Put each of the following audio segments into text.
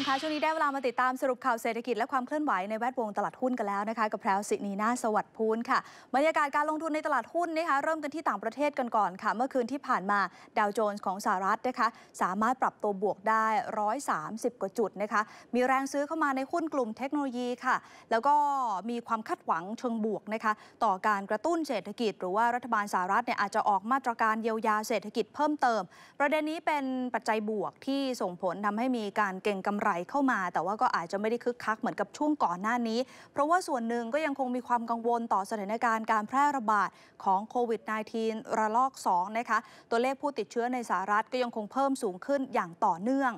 มคะช่วงนี้ได้เวลามาติดตามสรุปข่าวเศรษฐกิจและความเคลื่อนไหวในแวดวงตลาดหุ้นกันแล้วนะคะกับแพรวสินีนาสวัสดิ์พูนค่ะบรรยากาศการลงทุนในตลาดหุ้นนะคะเริ่มกันที่ต่างประเทศกันก่อนค่ะเมื่อคืนที่ผ่านมาดาวโจนส์ของสหรัฐนะคะสามารถปรับตัวบวกได้ 130 กว่าจุดนะคะมีแรงซื้อเข้ามาในหุ้นกลุ่มเทคโนโลยีค่ะแล้วก็มีความคาดหวังเชิงบวกนะคะต่อการกระตุ้นเศรษฐกิจ หรือว่ารัฐบาลสหรัฐเนี่ยอาจจะออกมาตรการเยียวยาเศรษฐกิจเพิ่มเติม ประเด็นนี้เป็นปัจจัยบวกที่ส่งผลทำให้มีการเก่งกำไรรเข้ามาแต่ว่าก็อาจจะไม่ได้คึกคัก เหมือนกับช่วงก่อนหน้านี้ เพราะว่าส่วนหนึ่งก็ยังคงมีความกังวลต่อสถานการณ์การแพร่ระบาดของโควิด -19 ระลอก 2 นะคะ ตัวเลขผู้ติดเชื้อในสหรัฐก็ยังคงเพิ่มสูงขึ้นอย่างต่อเนื่อง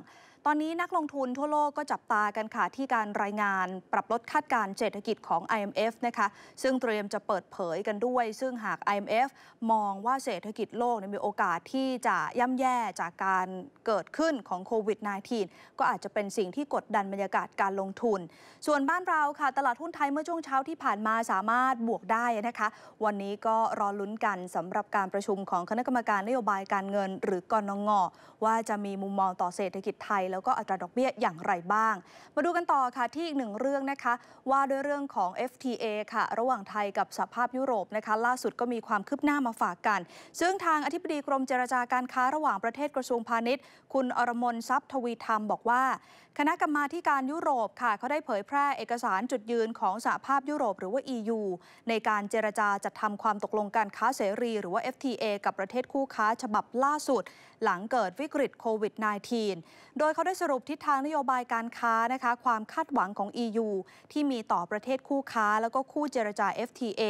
ตอนนี้นักลงทุนทั่วโลกก็จับตากันค่ะที่การรายงานปรับลดคาดการเศรษฐกิจของ IMF นะคะซึ่งเตรียมจะเปิดเผยกันด้วย ซึ่งหาก IMF มองว่าเศรษฐกิจโลกมีโอกาสที่จะย่ำแย่จากการเกิดขึ้นของโควิด -19 ก็อาจจะเป็นสิ่งที่กดดันบรรยากาศการลงทุน ส่วนบ้านเราค่ะตลาดหุ้นไทยเมื่อช่วงเช้าที่ผ่านมาสามารถบวกได้นะคะวันนี้ก็รอลุ้นกันสำหรับการประชุมของคณะกรรมการนโยบายการเงิน หรือกรนงว่าจะมีมุมมองต่อเศรษฐกิจไทยแล้วก็อัตราดอกเบี้ยอย่างไรบ้าง มาดูกันต่อค่ะที่อีกหนึ่งเรื่องนะคะว่าด้วยเรื่องของ FTA ค่ะระหว่างไทยกับสหภาพยุโรปนะคะล่าสุดก็มีความคืบหน้ามาฝากกัน ซึ่งทางอธิบดีกรมเจรจาการค้าระหว่างประเทศกระทรวงพาณิชย์ คุณอรมนทรัพย์ทวีธรรมบอกว่า คณะกรรมาการยุโรปค่ะเขาได้เผยแพร่เอกสารจุดยืนของสหภาพยุโรป หรือว่า EU ในการเจรจาจัดทำความตกลงการค้าเสรีหรือว่า FTA กับประเทศคู่ค้าฉบับล่าสุดหลังเกิดวิกฤตโควิด -19 โดยเขาาได้สรุปทิศทางนโยบายการค้านะคะความคาดหวังของ EU ที่มีต่อประเทศคู่ค้า แล้วก็คู่เจรจา FTA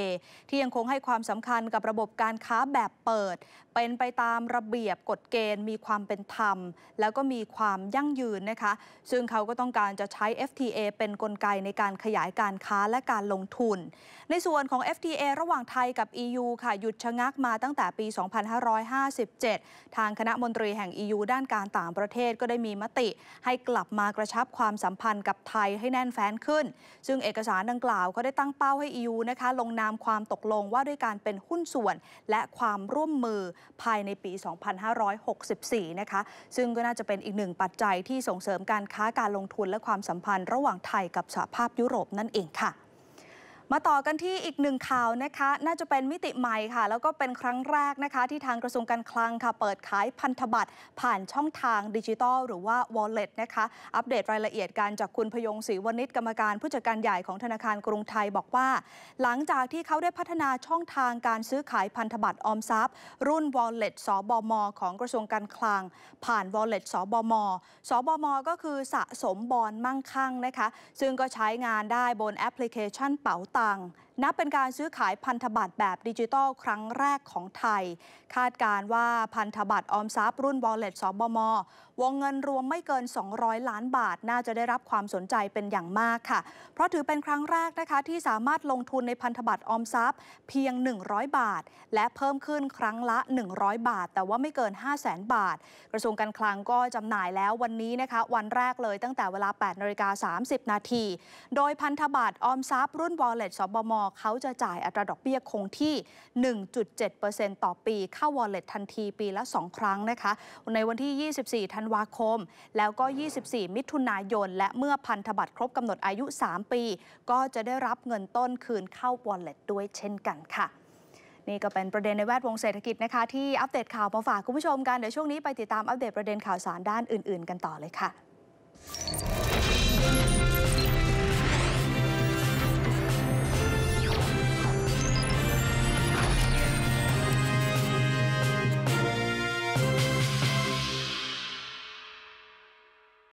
ที่ยังคงให้ความสำคัญกับระบบการค้าแบบเปิด เป็นไปตามระเบียบกฎเกณฑ์ มีความเป็นธรรมแล้วก็มีความยั่งยืนนะคะซึ่งเขาก็ต้องการจะใช้ FTA เป็นนกลไกในการขยายการค้าและการลงทุน ในส่วนของ FTA ระหว่างไทยกับ EU ค่ะหยุดชะงักมาตั้งแต่ปี 2557 ทางคณะมนตรีแห่ง EU ด้านการต่างประเทศก็ได้มีมติติให้กลับมากระชับความสัมพันธ์กับไทยให้แน่นแฟ้นขึ้น ซึ่งเอกสารดังกล่าวก็ได้ตั้งเป้าให้ EU นะคะลงนามความตกลงว่าด้วยการเป็นหุ้นส่วน และความร่วมมือภายในปี 2564 นะคะ ซึ่งก็น่าจะเป็นอีกหนึ่งปัจจัยที่ส่งเสริมการค้าการลงทุนและความสัมพันธ์ระหว่างไทยกับสหภาพยุโรปนั่นเองค่ะมาต่อกันที่อีกหนึ่งข่าวนะคะน่าจะเป็นมิติใหม่ค่ะแล้วก็เป็นครั้งแรกนะคะที่ทางกระทรวงการคลังค่ะเปิดขายพันธบัตรผ่านช่องทางดิจิทัลหรือว่า Wallet นะคะอัปเดตรายละเอียดการจากคุณพยงศรีวณิชกรรมการผู้จัดการใหญ่ของธนาคารกรุงไทยบอกว่า หลังจากที่เขาได้พัฒนาช่องทางการซื้อขายพันธบัตรออมทรัพย์ รุ่น Wallet สบม ของกระทรวงการคลังผ่าน Wallet สบม สบม ก็คือสะสมบอลมั่งคั่งนะคะซึ่งก็ใช้งานได้บนแอปพลิเคชันเป๋าตั啊。นับเป็นการซื้อขายพันธบัตรแบบดิจิทัลครั้งแรกของไทย คาดการว่าพันธบัตรออมทรัพย์รุ่น Wallet สบมวงเงินรวมไม่เกิน 200 ล้านบาท น่าจะได้รับความสนใจเป็นอย่างมากค่ะ เพราะถือเป็นครั้งแรกนะคะที่สามารถลงทุนในพันธบัตรออมทรัพย์ เพียง 100 บาท และเพิ่มขึ้นครั้งละ 100 บาท แต่ว่าไม่เกิน 5 0 0แสนบาท กระทรวงการคลังก็จำหน่ายแล้ววันนี้นะคะวันแรกเลยตั้งแต่เวลา 8นาฬิกา30 นาที โดยพันธบัตรออมทรัพย์รุ่น Wallet สบมเขาจะจ่ายอัตราดอกเบี้ยคงที่ 1.7%ต่อปี เข้า Wallet ทันทีปีละ 2 ครั้งนะคะ ในวันที่ 24 ธันวาคม แล้วก็ 24 มิถุนายน และเมื่อพันธบัตรครบกำหนดอายุ 3 ปี ก็จะได้รับเงินต้นคืนเข้า Wallet ด้วยเช่นกันค่ะ นี่ก็เป็นประเด็นในแวดวงเศรษฐกิจนะคะที่อัปเดตข่าวมาฝากคุณผู้ชมกัน เดี๋ยวช่วงนี้ไปติดตามอัปเดตประเด็นข่าวสารด้านอื่นๆ กันต่อเลยค่ะ